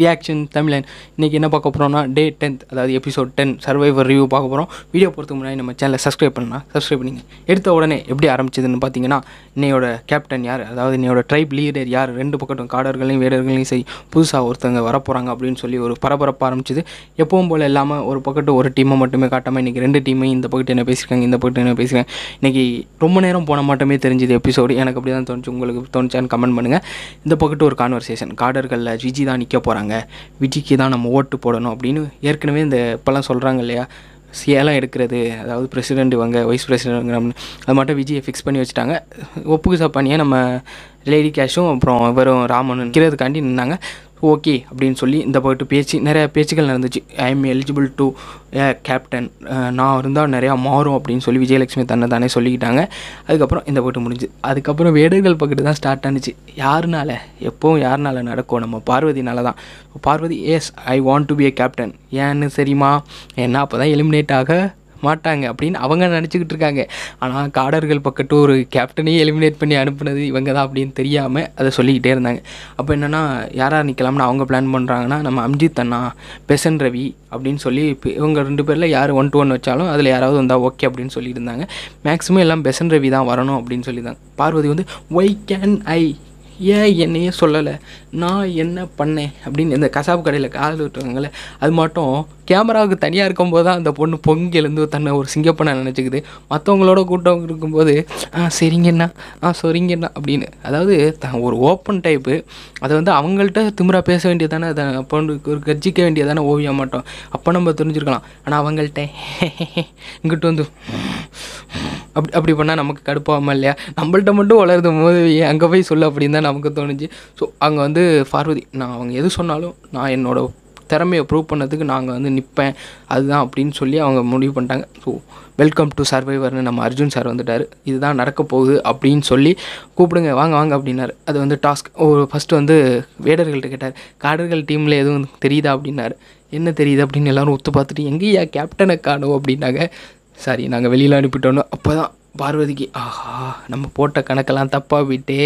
reaction தமிழன் இன்றைக்கி என்ன பார்க்க போகிறோம்னா டே டென்த் அதாவது எபிசோட் டென் சர்வைவர் ரிவ்யூ பார்க்க போகிறோம் வீடியோ போகிறதுக்கு முன்னாடி நம்ம சேனலை சப்ஸ்கிரைப் பண்ணலாம் சப்ஸ்கிரைப் பண்ணிங்க எடுத்த உடனே எப்படி ஆரம்பிச்சதுன்னு பார்த்தீங்கன்னா இன்னையோட கேப்டன் யார் அதாவது என்னையோட ட்ரைப் லீடர் யார் ரெண்டு பக்கத்தும் காடர்களையும் வீரர்களையும் சரி புதுசாக ஒருத்தவங்க வரப்போகிறாங்க அப்படின்னு சொல்லி ஒரு பரபரப்பு ஆரம்பிச்சது எப்பவும் போல் இல்லாமல் ஒரு பக்கத்து ஒரு டீமை மட்டுமே காட்டாமல் இன்றைக்கி ரெண்டு டீமையும் இந்த பக்கத்து என்ன பேசியிருக்காங்க இந்த பக்கத்து என்ன பேசுகிறாங்க இன்றைக்கி ரொம்ப நேரம் போன மட்டுமே தெரிஞ்சது எபிசோடு எனக்கு அப்படி தான் தோணுச்சு உங்களுக்கு தோணுச்சான்னு கமெண்ட் பண்ணுங்கள் இந்த பக்கத்து ஒரு கான்வர்சேஷன் காடர்களில் ஜிஜி தான் நிற்க போகிறாங்க போடுவாங்க விஜிக்கு தான் நம்ம ஓட்டு போடணும் அப்படின்னு ஏற்கனவே இந்த இப்போல்லாம் சொல்கிறாங்க இல்லையா சேலம் எடுக்கிறது அதாவது பிரசிடெண்ட் இவங்க வைஸ் பிரசிடெண்ட் அது மட்டும் விஜயை ஃபிக்ஸ் பண்ணி வச்சுட்டாங்க ஒப்புக்கு சாப்பாணியாக நம்ம லேடி கேஷும் அப்புறம் வெறும் ராமன் நிற்கிறதுக்காண்டி நின்னாங்க ஓகே அப்படின்னு சொல்லி இந்த பாட்டு பேச்சு நிறையா பேச்சுகள் நடந்துச்சு I am eligible to a captain நான் இருந்தால் நிறையா மாறும் அப்படின்னு சொல்லி விஜயலட்சுமி தன்னை தானே சொல்லிக்கிட்டாங்க அதுக்கப்புறம் இந்த பாட்டு முடிஞ்சு அதுக்கப்புறம் வேடர்கள் பக்கத்து தான் ஸ்டார்ட் ஆனிச்சு யாருனால எப்போவும் யாருனால நடக்கும் நம்ம பார்வதினால தான் Parvathi yes I want to be a captain ஏன்னு சரிம்மா ஏன்னா அப்போ தான் எலிமினேட் ஆக மாட்டாங்க அப்படின்னு அவங்க நினச்சிக்கிட்டு இருக்காங்க ஆனால் காடர்கள் பக்கத்து ஒரு கேப்டனையே எலிமினேட் பண்ணி அனுப்புனது இவங்க தான் அப்படின்னு தெரியாமல் அதை சொல்லிக்கிட்டே இருந்தாங்க அப்போ என்னென்னா யாராக நிற்கலாம்னு அவங்க பிளான் பண்ணுறாங்கன்னா நம்ம அம்ஜித் அண்ணா பெசன் ரவி அப்படின்னு சொல்லி இப்போ இவங்க ரெண்டு பேரில் யார் ஒன் டு ஒன் வச்சாலும் அதில் யாராவது வந்தால் ஓகே அப்படின்னு சொல்லிட்டு இருந்தாங்க மேக்ஸிமம் எல்லாம் பெசன் ரவி தான் வரணும் அப்படின்னு சொல்லியிருந்தாங்க பார்வதி வந்து ஒய் கேன் ஐ ஏன் என்னையே சொல்லலை நான் என்ன பண்ணேன் அப்படின்னு இந்த கசாப்பு கடையில் காதல் விட்டுருவாங்களே அது மட்டும் கேமராவுக்கு தனியாக இருக்கும்போது தான் அந்த பொண்ணு பொங்கிலேருந்து தன்னை ஒரு சிங்கப்பனை நினச்சிக்குது மற்றவங்களோட கூட்டம் இருக்கும்போது ஆ சரிங்கண்ணா ஆ சரிங்கண்ணா அப்படின்னு அதாவது ஒரு ஓப்பன் டைப்பு அதை வந்து அவங்கள்ட்ட திமுறாக பேச வேண்டியதானே அதை பொண்ணுக்கு ஒரு கர்ஜிக்க வேண்டியதானே ஓவியம் மாட்டோம் அப்போ நம்ம தெரிஞ்சுருக்கலாம் ஆனால் அவங்கள்ட்ட இங்கிட்டு வந்து அப்படி அப்படி பண்ணால் நமக்கு கடுப்பாகாமல் இல்லையா நம்மள்ட்ட மட்டும் வளருது போது அங்கே போய் சொல்லு அப்படின்னு தான் நமக்கு தோணுச்சு ஸோ அங்கே வந்து பார்வதி நான் அவங்க எது சொன்னாலும் நான் என்னோடய திறமையை ப்ரூவ் பண்ணதுக்கு நாங்கள் வந்து நிற்பேன் அதுதான் அப்படின்னு சொல்லி அவங்க முடிவு பண்ணிட்டாங்க ஸோ வெல்கம் டு சர்வைவர்னு நம்ம அர்ஜுன் சார் வந்துட்டார் இதுதான் நடக்க போகுது அப்படின்னு சொல்லி கூப்பிடுங்க வாங்க வாங்க அப்படின்னாரு அது வந்து டாஸ்க் ஒரு ஃபஸ்ட்டு வந்து வேடர்கள்ட்ட கேட்டார் காடர்கள் டீமில் எதுவும் தெரியுதா அப்படின்னாரு என்ன தெரியுது அப்படின்னு எல்லோரும் ஒத்து பார்த்துட்டு எங்கேயா கேப்டனை காணும் அப்படின்னாங்க சாரி நாங்கள் வெளியில் அனுப்பிட்டோன்னு அப்போ தான் பார்வதிக்கு ஆஹா நம்ம போட்ட கணக்கெல்லாம் தப்பாக விட்டு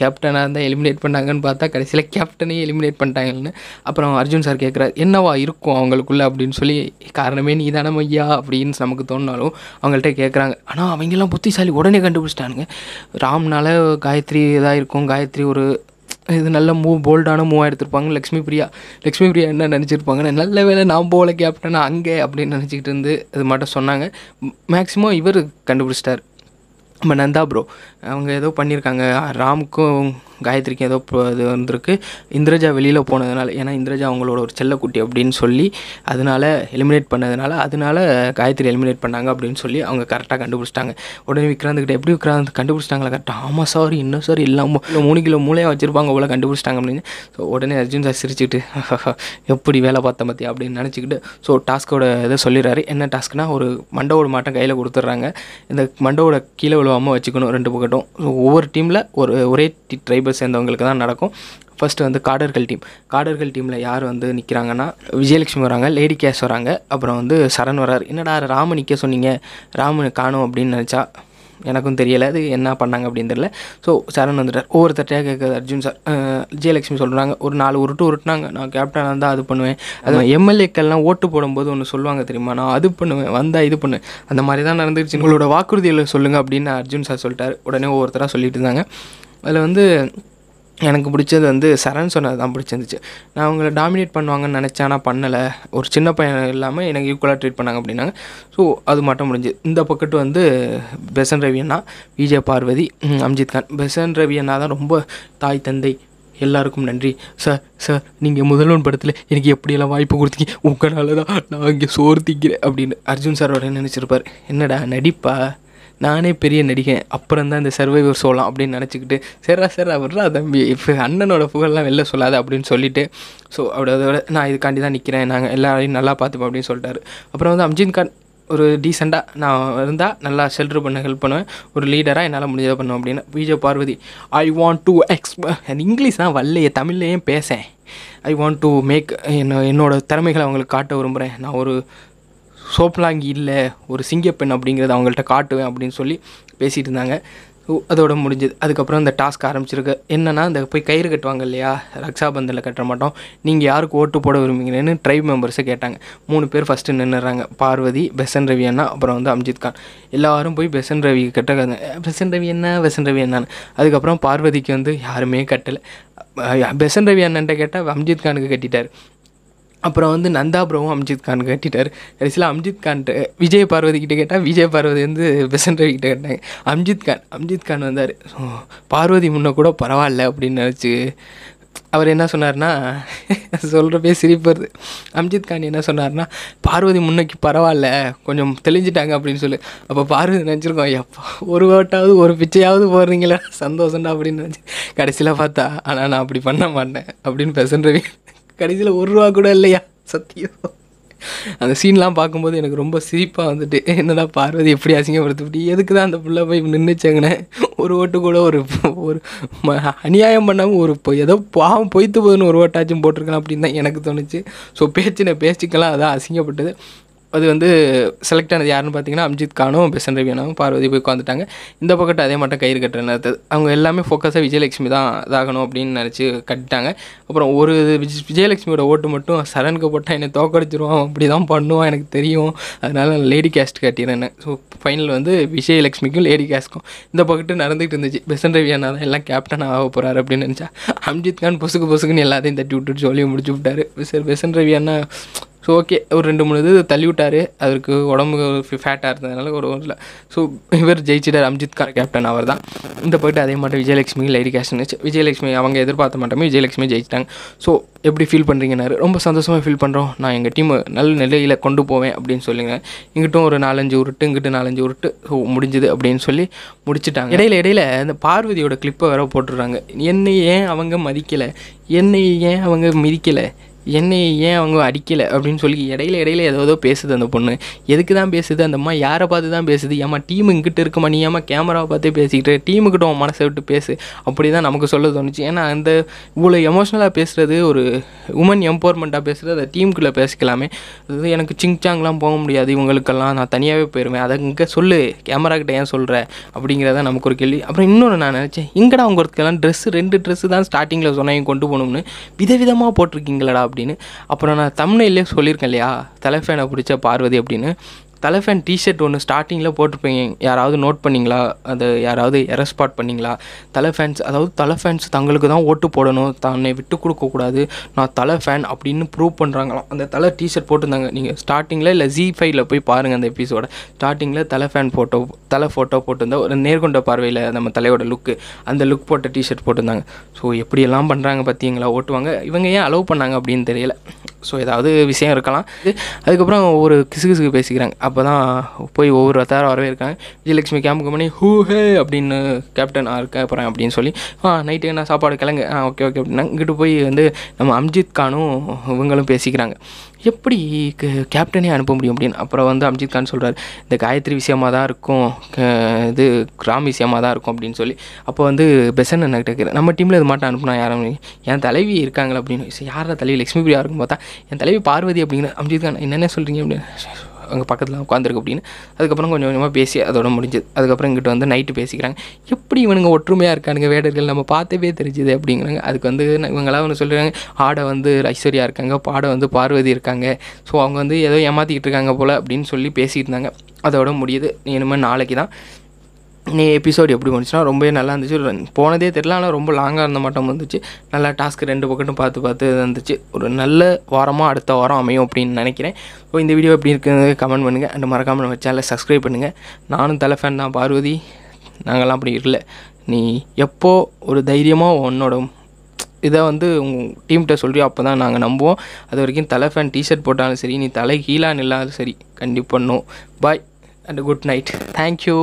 கேப்டனாக இருந்தால் எலிமினேட் பண்ணாங்கன்னு பார்த்தா கடைசியில் கேப்டனையும் எலிமினேட் பண்ணிட்டாங்கன்னு அப்புறம் அர்ஜுன் சார் கேட்குறாரு என்னவா இருக்கும் அவங்களுக்குள்ளே அப்படின்னு சொல்லி காரணமே நீ தானே ஐயா அப்படின்னு நமக்கு தோணினாலும் அவங்கள்ட்ட கேட்குறாங்க ஆனால் அவங்கெல்லாம் புத்திசாலி உடனே கண்டுபிடிச்சிட்டானுங்க ராம்னால காயத்ரி இதாக இருக்கும் காயத்ரி ஒரு இது நல்ல மூ போல்டான மூவாக எடுத்திருப்பாங்க லக்ஷ்மி பிரியா லக்ஷ்மி பிரியா என்ன நினச்சிருப்பாங்கன்னு நல்ல வேலை நான் போகல கேப்டனா அங்கே அப்படின்னு நினச்சிக்கிட்டு இருந்து இது மட்டும் சொன்னாங்க மேக்ஸிமம் இவர் கண்டுபிடிச்சிட்டார் நம்ம நந்தா ப்ரோ அவங்க ஏதோ பண்ணியிருக்காங்க ராமுக்கும் காயத்ரிக்கும் ஏதோ இது வந்திருக்கு இந்திரஜா வெளியில் போனதுனால ஏன்னா இந்திரஜா அவங்களோட ஒரு செல்லக்குட்டி அப்படின்னு சொல்லி அதனால் எலிமினேட் பண்ணதுனால அதனால காயத்ரி எலிமினேட் பண்ணாங்க அப்படின்னு சொல்லி அவங்க கரெக்டாக கண்டுபிடிச்சிட்டாங்க உடனே விக்ராந்துக்கிட்ட எப்படி விக்ராந்த் கண்டுபிடிச்சிட்டாங்களா கரெக்டாக ஆமாம் சார் இன்னும் சார் இல்லாமல் இல்லை மூணு கிலோ மூளையாக வச்சுருப்பாங்க அவ்வளோ கண்டுபிடிச்சிட்டாங்க அப்படின்னு ஸோ உடனே அர்ஜுன் சார் சிரிச்சுட்டு எப்படி வேலை பார்த்த மத்தி அப்படின்னு நினச்சிக்கிட்டு ஸோ டாஸ்க்கோட இதை சொல்லிடுறாரு என்ன டாஸ்க்னால் ஒரு மண்டவோட மாட்டம் கையில் கொடுத்துட்றாங்க இந்த மண்டவோட கீழே குழுவாமல் வச்சுக்கணும் ரெண்டு பக்கட்டும் ஒவ்வொரு டீமில் ஒரு ஒரே ட்ரைபர் சேர்ந்தவங்களுக்கு தான் நடக்கும் ஃபஸ்ட்டு வந்து காடர்கள் டீம் காடர்கள் டீமில் யார் வந்து நிற்கிறாங்கன்னா விஜயலட்சுமி வராங்க லேடி கேஷ் வராங்க அப்புறம் வந்து சரண் வரார் என்னடா ராமு நிற்க சொன்னீங்க ராமு காணும் அப்படின்னு நினச்சா எனக்கும் தெரியலை அது என்ன பண்ணாங்க அப்படின்னு தெரியல ஸோ சரண் வந்துட்டார் ஒவ்வொரு தட்டையாக கேட்குது அர்ஜுன் சார் விஜயலட்சுமி சொல்கிறாங்க ஒரு நாலு உருட்டு உருட்டினாங்க நான் கேப்டனாக இருந்தால் அது பண்ணுவேன் அது எம்எல்ஏக்கள்லாம் ஓட்டு போடும்போது ஒன்று சொல்லுவாங்க தெரியுமா நான் அது பண்ணுவேன் வந்தால் இது பண்ணுவேன் அந்த மாதிரி தான் நடந்துருச்சு உங்களோட வாக்குறுதியில் சொல்லுங்கள் அப்படின்னு அர்ஜுன் சார் சொல்லிட்டார் உடனே ஒவ்வொருத்தராக சொல்லிட்டு இருந்தாங்க அதில் வந்து எனக்கு பிடிச்சது வந்து சரண் சொன்னது தான் பிடிச்சிருந்துச்சு நான் அவங்கள டாமினேட் பண்ணுவாங்கன்னு நினச்சேன் ஆனால் பண்ணலை ஒரு சின்ன பையன் இல்லாமல் எனக்கு ஈக்குவலாக ட்ரீட் பண்ணாங்க அப்படின்னாங்க ஸோ அது மட்டும் முடிஞ்சு இந்த பக்கத்து வந்து பெசன் ரவியண்ணா விஜய பார்வதி அம்ஜித் கான் பெசன் ரவியண்ணா தான் ரொம்ப தாய் தந்தை எல்லாருக்கும் நன்றி சார் சார் நீங்கள் முதல்வன் படத்தில் எனக்கு எப்படியெல்லாம் வாய்ப்பு கொடுத்தீங்க உங்களால் தான் நான் இங்கே சோறு திக்கிறேன் அப்படின்னு அர்ஜுன் சார் உடனே நினச்சிருப்பார் என்னடா நடிப்பா நானே பெரிய நடிகன் அப்புறம் தான் இந்த சர்வைவர் சொல்லலாம் அப்படின்னு நினச்சிக்கிட்டு சரிடா சரிடா விட்றா தம்பி இப்போ அண்ணனோட புகழ்லாம் வெளில சொல்லாத அப்படின்னு சொல்லிவிட்டு ஸோ அவரோட நான் இதுக்காண்டி தான் நிற்கிறேன் நாங்கள் எல்லாரையும் நல்லா பார்த்துப்போம் அப்படின்னு சொல்லிட்டாரு அப்புறம் வந்து அம்ஜித் கான் ஒரு டீசெண்டாக நான் இருந்தால் நல்லா ஷெல்டர் பண்ண ஹெல்ப் பண்ணுவேன் ஒரு லீடராக என்னால் முடிஞ்சதை பண்ணுவேன் அப்படின்னு Vijay Parvathi I want to எக்ஸ் இங்கிலீஷ் தான் வல்லையே தமிழ்லேயும் பேசேன் ஐ வாண்ட் டு மேக் என்ன என்னோடய திறமைகளை அவங்களுக்கு காட்ட விரும்புகிறேன் நான் ஒரு சோப்லாங்கி இல்லை ஒரு சிங்கப்பெண் அப்படிங்கிறத அவங்கள்ட்ட காட்டுவேன் அப்படின்னு சொல்லி பேசிகிட்டு இருந்தாங்க அதோட முடிஞ்சது அதுக்கப்புறம் இந்த டாஸ்க் ஆரம்பிச்சிருக்கு என்னென்னா இந்த போய் கயிறு கட்டுவாங்க இல்லையா ரக்ஷாபந்தனில் கட்ட மாட்டோம் நீங்கள் யாருக்கு ஓட்டு போட விரும்புங்கன்னு ட்ரைப் மெம்பர்ஸை கேட்டாங்க மூணு பேர் ஃபஸ்ட்டு நின்றுறாங்க பார்வதி பெசன் ரவி அண்ணா அப்புறம் வந்து அம்ஜித் கான் எல்லோரும் போய் பெசன் ரவி கட்ட பெசன் ரவி என்ன பெசன் ரவி என்னன்னு அதுக்கப்புறம் பார்வதிக்கு வந்து யாருமே கட்டலை பெசன் ரவி அண்ணன்ட்ட கேட்டால் அம்ஜித் கானுக்கு கட்டிட்டார் அப்புறம் வந்து நந்தா ப்ரோவும் அம்ஜித் கான் கேட்டிட்டார் கடைசியில் அம்ஜித் கான்ட்டு விஜய் பார்வதி கிட்டே கேட்டால் விஜய் பார்வதி வந்து பெசன்ட் கிட்ட கேட்டாங்க அம்ஜித் கான் அம்ஜித் கான் வந்தார் பார்வதி முன்ன கூட பரவாயில்ல அப்படின்னு நினச்சி அவர் என்ன சொன்னார்னா சொல்கிறப்பே சிரிப்பு வருது அம்ஜித் கான் என்ன சொன்னார்னா பார்வதி முன்னைக்கு பரவாயில்ல கொஞ்சம் தெளிஞ்சிட்டாங்க அப்படின்னு சொல்லி அப்போ பார்வதி நினச்சிருக்கோம் எப்போ ஒரு ஓட்டாவது ஒரு பிச்சையாவது போடுறீங்களா சந்தோஷம்டா அப்படின்னு நினச்சி கடைசியில் பார்த்தா ஆனால் நான் அப்படி பண்ண மாட்டேன் அப்படின்னு பெசன்ட் கடைசியில் ஒரு ரூபா கூட இல்லையா சத்தியம் அந்த சீன்லாம் பார்க்கும்போது எனக்கு ரொம்ப சிரிப்பாக வந்துட்டு என்னடா பார்வதி எப்படி அசிங்கப்படுத்தப்படி எதுக்கு தான் அந்த பிள்ளை போய் நின்றுச்சாங்கன்னு ஒரு ஓட்டு கூட ஒரு ஒரு அநியாயம் பண்ணாமல் ஒரு ஏதோ பாவம் பொய்த்து போதுன்னு ஒரு ஓட்டாச்சும் போட்டிருக்கலாம் அப்படின்னு தான் எனக்கு தோணுச்சு ஸோ பேச்சின பேச்சுக்கெல்லாம் அதான் அசிங்கப்பட்டது அது வந்து செலக்ட் ஆனது யாருன்னு பார்த்தீங்கன்னா அம்ஜித் கானும் பெசன் ரவி அண்ணாவும் பார்வதி போய் உட்காந்துட்டாங்க இந்த பக்கத்து அதே மட்டும் கயிறு கட்டுற நடத்தது அவங்க எல்லாமே ஃபோக்கஸாக விஜயலட்சுமி தான் இதாகணும் அப்படின்னு நினச்சி கட்டிட்டாங்க அப்புறம் ஒரு விஜயலட்சுமியோட ஓட்டு மட்டும் சரனுக்கு போட்டால் என்னை தோக்கடிச்சிருவோம் அப்படி தான் பண்ணுவான் எனக்கு தெரியும் அதனால நான் லேடி கேஸ்ட் கட்டிடுறேன் ஸோ ஃபைனல் வந்து விஜயலட்சுமிக்கும் லேடி கேஸ்ட்க்கும் இந்த பக்கத்து நடந்துகிட்டு இருந்துச்சு பெசன் ரவி அண்ணா தான் எல்லாம் கேப்டன் ஆக போகிறாரு அப்படின்னு நினச்சா அம்ஜித் கான் பொசுக்கு பொசுக்குன்னு எல்லாத்தையும் தட்டி விட்டுட்டு சொல்லி முடிச்சு விட்டாரு பெசன் ரவியானா ஸோ ஓகே ஒரு ரெண்டு மூணு இது தள்ளி விட்டார் அவருக்கு உடம்பு ஃபேட்டாக இருந்ததுனால ஒரு இல்லை ஸோ இவர் ஜெயிச்சிட்டார் அம்ஜித் கார் கேப்டன் அவர் தான் இந்த போய்ட்டு அதே மாதிரி விஜயலட்சுமி லைடி கேஷன் விஜயலட்சுமி அவங்க எதிர்பார்த்த மாட்டோமே விஜயலட்சுமி ஜெயிச்சிட்டாங்க ஸோ எப்படி ஃபீல் பண்ணுறீங்கன்னாரு ரொம்ப சந்தோஷமாக ஃபீல் பண்ணுறோம் நான் எங்கள் டீம் நல்ல நிலையில் கொண்டு போவேன் அப்படின்னு சொல்லிங்க இங்கிட்டும் ஒரு நாலஞ்சு உருட்டு இங்கிட்டு நாலஞ்சு உருட்டு ஸோ முடிஞ்சுது அப்படின்னு சொல்லி முடிச்சுட்டாங்க இடையில இடையில அந்த பார்வதியோட கிளிப்பை வேற போட்டுடுறாங்க என்னை ஏன் அவங்க மதிக்கலை என்னை ஏன் அவங்க மிதிக்கலை என்னை ஏன் அவங்க அடிக்கலை அப்படின்னு சொல்லி இடையில இடையில ஏதோ பேசுது அந்த பொண்ணு எதுக்கு தான் பேசுது அந்த அம்மா யாரை பார்த்து தான் பேசுது ஏமா டீம் இங்கிட்ட இருக்குமா நீ ஏமா கேமராவை பார்த்தே பேசிக்கிட்டு டீமுக்கிட்ட உன் மனசை விட்டு பேசு அப்படி தான் நமக்கு சொல்ல தோணுச்சு ஏன்னா அந்த இவ்வளோ எமோஷ்னலாக பேசுகிறது ஒரு உமன் எம்பவர்மெண்ட்டாக பேசுகிறது அதை டீமுக்குள்ளே பேசிக்கலாமே அது எனக்கு சிங்சாங்லாம் போக முடியாது இவங்களுக்கெல்லாம் நான் தனியாகவே போயிடுவேன் அதை இங்கே சொல்லு கேமரா கிட்ட ஏன் சொல்கிற அப்படிங்கிறத நமக்கு ஒரு கேள்வி அப்புறம் இன்னொன்று நான் நினச்சேன் இங்கடா ஒருத்தக்கெல்லாம் ட்ரெஸ்ஸு ரெண்டு ட்ரெஸ்ஸு தான் ஸ்டார்டிங்கில் சொன்னாங்க கொண்டு போகணும்னு விதவிதமாக போட்டிருக்கீங்களடா அப்படின்னு அப்புறம் நான் தமிழ்நிலையே சொல்லியிருக்கேன் இல்லையா தலைஃபேனை பிடிச்ச பார்வதி அப்படின்னு தலைஃபேன் டிஷர்ட் ஒன்று ஸ்டார்டிங்கில் போட்டிருப்பீங்க யாராவது நோட் பண்ணிங்களா அதை யாராவது எரஸ்பாட் பண்ணிங்களா தலைஃபேன்ஸ் அதாவது தலைஃபேன்ஸ் தங்களுக்கு தான் ஓட்டு போடணும் தன்னை விட்டு கொடுக்கக்கூடாது நான் தலை ஃபேன் அப்படின்னு ப்ரூவ் பண்ணுறாங்களாம் அந்த தலை டிஷர்ட் போட்டிருந்தாங்க நீங்கள் ஸ்டார்டிங்கில் இல்லை ஜி ஃபைவ்ல போய் பாருங்கள் அந்த எபிசோடை ஸ்டார்டிங்கில் தலை ஃபேன் ஃபோட்டோ தலை ஃபோட்டோ போட்டிருந்தா ஒரு நேர்கொண்ட பார்வையில் நம்ம தலையோட லுக்கு அந்த லுக் போட்ட டிஷர்ட் போட்டிருந்தாங்க ஸோ எப்படியெல்லாம் பண்ணுறாங்க பார்த்தீங்களா ஓட்டுவாங்க இவங்க ஏன் அலோவ் பண்ணாங்க அப்படின்னு தெரியல ஸோ ஏதாவது விஷயம் இருக்கலாம் அதுக்கப்புறம் ஒரு கிசு கிசுக்கு பேசிக்கிறாங்க அப்போ தான் போய் ஒவ்வொரு வத்தாரம் வரவே இருக்காங்க விஜயலட்சுமி கேம்புக்கு பண்ணி ஹூ ஹே அப்படின்னு கேப்டன் நான் இருக்க போகிறேன் அப்படின்னு சொல்லி ஆ நைட்டு என்ன சாப்பாடு கிழங்கு ஆ ஓகே ஓகே அப்படின்னா இங்கிட்டு போய் வந்து நம்ம அம்ஜித் கானும் இவங்களும் பேசிக்கிறாங்க எப்படி கேப்டனே அனுப்ப முடியும் அப்படின்னு அப்புறம் வந்து அம்ஜித் கான் சொல்கிறார் இந்த காயத்ரி விஷயமாக தான் இருக்கும் இது கிராம் விஷயமாக தான் இருக்கும் அப்படின்னு சொல்லி அப்போ வந்து பெசன் என்ன கேட்குற நம்ம டீமில் இது மாட்டம் அனுப்புனா யாரும் என் தலைவி இருக்காங்களா அப்படின்னு யாரோட தலைவி லக்ஷ்மி பிரியா இருக்கும் பார்த்தா என் தலைவி பார்வதி அப்படிங்கிற அம்ஜித் கான் என்னென்ன சொல்கிறீங்க அப்படின்னு அங்கே பக்கத்தில் உட்காந்துருக்கு அப்படின்னு அதுக்கப்புறம் கொஞ்சம் கொஞ்சமாக பேசி அதோட முடிஞ்சது அதுக்கப்புறம் இங்கிட்ட வந்து நைட்டு பேசிக்கிறாங்க எப்படி இவனுங்க ஒற்றுமையாக இருக்கானுங்க வேடர்கள் நம்ம பார்த்தவே தெரிஞ்சுது அப்படிங்கிறாங்க அதுக்கு வந்து இவங்களாம் ஒன்று சொல்கிறாங்க ஆடை வந்து ஐஸ்வர்யா இருக்காங்க பாடை வந்து பார்வதி இருக்காங்க ஸோ அவங்க வந்து ஏதோ ஏமாற்றிக்கிட்டு இருக்காங்க போல் அப்படின்னு சொல்லி பேசிகிட்டு இருந்தாங்க அதோட முடியுது இனிமேல் நாளைக்கு தான் நீ எபிசோடு எப்படி வந்துச்சுன்னா ரொம்பவே நல்லா இருந்துச்சு போனதே தெரில ஆனால் ரொம்ப லாங்காக இருந்த மாட்டம் வந்துச்சு நல்லா டாஸ்க் ரெண்டு பக்கட்டும் பார்த்து பார்த்து இருந்துச்சு ஒரு நல்ல வாரமாக அடுத்த வாரம் அமையும் அப்படின்னு நினைக்கிறேன் ஸோ இந்த வீடியோ எப்படி இருக்குது கமெண்ட் பண்ணுங்கள் அண்ட் மறக்காமல் நம்ம சேனலை சப்ஸ்கிரைப் பண்ணுங்கள் நானும் தலை ஃபேன் தான் பார்வதி நாங்கள்லாம் அப்படி இல்லை நீ எப்போ ஒரு தைரியமாக உன்னோட இதை வந்து உங்கள் டீம்கிட்ட சொல்கிறியோ அப்போ தான் நாங்கள் நம்புவோம் அது வரைக்கும் தலை ஃபேன் டிஷர்ட் போட்டாலும் சரி நீ தலை கீழாக நில்லாலும் சரி கண்டிப்பாக பண்ணும் bye and good night thank you